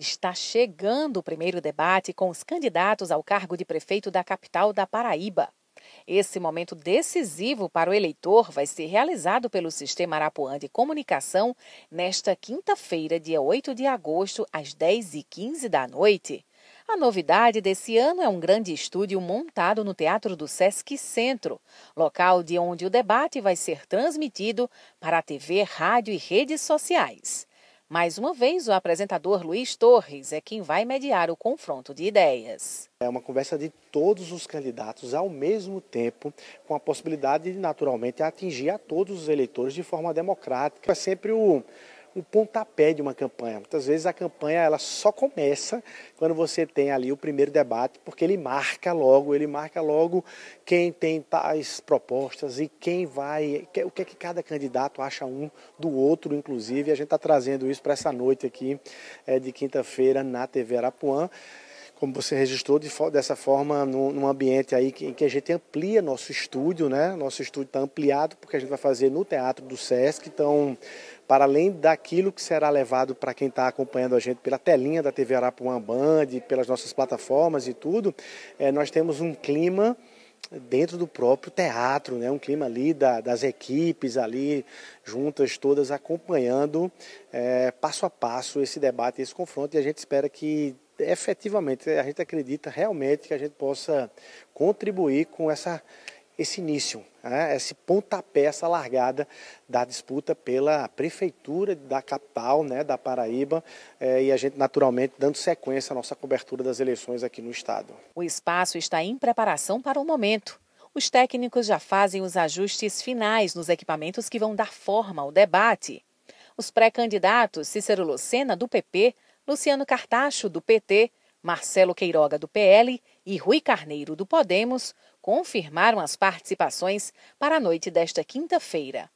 Está chegando o primeiro debate com os candidatos ao cargo de prefeito da capital da Paraíba. Esse momento decisivo para o eleitor vai ser realizado pelo Sistema Arapuã de Comunicação nesta quinta-feira, dia 8 de agosto, às 10h15 da noite. A novidade desse ano é um grande estúdio montado no Teatro do Sesc Centro, local de onde o debate vai ser transmitido para a TV, rádio e redes sociais. Mais uma vez, o apresentador Luiz Torres é quem vai mediar o confronto de ideias. É uma conversa de todos os candidatos ao mesmo tempo, com a possibilidade de, naturalmente, atingir a todos os eleitores de forma democrática. É sempre o o pontapé de uma campanha. Muitas vezes a campanha ela só começa quando você tem ali o primeiro debate, porque ele marca logo, ele marca logo quem tem tais propostas e quem vai, o que é que cada candidato acha um do outro, inclusive. A gente está trazendo isso para essa noite aqui é, de quinta-feira na TV Arapuã como você registrou, de, dessa forma, num, num ambiente aí que, em que a gente amplia nosso estúdio, né? Nosso estúdio está ampliado, porque a gente vai fazer no Teatro do Sesc, então para além daquilo que será levado para quem está acompanhando a gente pela telinha da TV Arapuã Band, pelas nossas plataformas e tudo, é, nós temos um clima dentro do próprio teatro, né? um clima ali da, das equipes ali juntas todas acompanhando é, passo a passo esse debate, esse confronto e a gente espera que efetivamente a gente acredita realmente que a gente possa contribuir com essa esse início, né, esse pontapé, essa largada da disputa pela prefeitura da capital, né, da Paraíba, eh, e a gente naturalmente dando sequência à nossa cobertura das eleições aqui no estado. O espaço está em preparação para o momento. Os técnicos já fazem os ajustes finais nos equipamentos que vão dar forma ao debate. Os pré-candidatos Cícero Lucena, do PP, Luciano Cartacho, do PT, Marcelo Queiroga, do PL e Rui Carneiro do Podemos confirmaram as participações para a noite desta quinta-feira.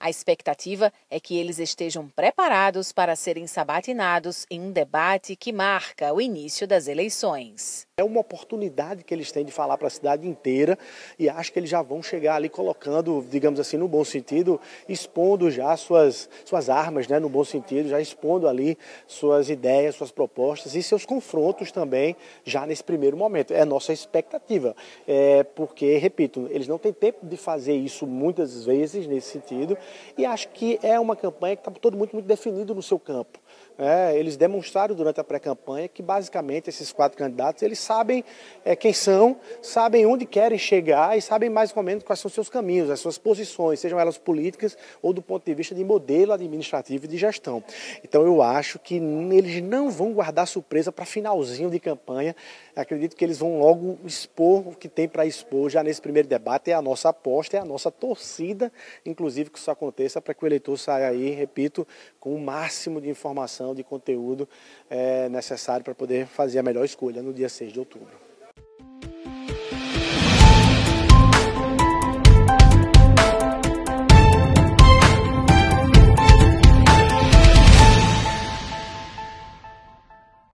A expectativa é que eles estejam preparados para serem sabatinados em um debate que marca o início das eleições. É uma oportunidade que eles têm de falar para a cidade inteira e acho que eles já vão chegar ali colocando, digamos assim, no bom sentido, expondo já suas, suas armas, né, no bom sentido, já expondo ali suas ideias, suas propostas e seus confrontos também já nesse primeiro momento. É nossa expectativa, é porque, repito, eles não têm tempo de fazer isso muitas vezes nesse sentido e acho que é uma campanha que está todo muito, muito definido no seu campo. É, eles demonstraram durante a pré-campanha que basicamente esses quatro candidatos eles sabem é, quem são, sabem onde querem chegar e sabem mais ou menos quais são seus caminhos, as suas posições, sejam elas políticas ou do ponto de vista de modelo administrativo e de gestão. Então eu acho que eles não vão guardar surpresa para finalzinho de campanha. Acredito que eles vão logo expor o que tem para expor já nesse primeiro debate. É a nossa aposta, é a nossa torcida, inclusive que isso aconteça para que o eleitor saia aí, repito, com o máximo de informação, de conteúdo é, necessário para poder fazer a melhor escolha no dia 6 de outubro.